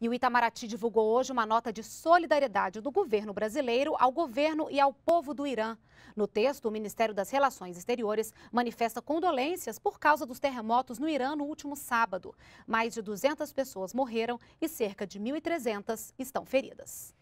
E o Itamaraty divulgou hoje uma nota de solidariedade do governo brasileiro ao governo e ao povo do Irã. No texto, o Ministério das Relações Exteriores manifesta condolências por causa dos terremotos no Irã no último sábado. Mais de 200 pessoas morreram e cerca de 1.300 estão feridas.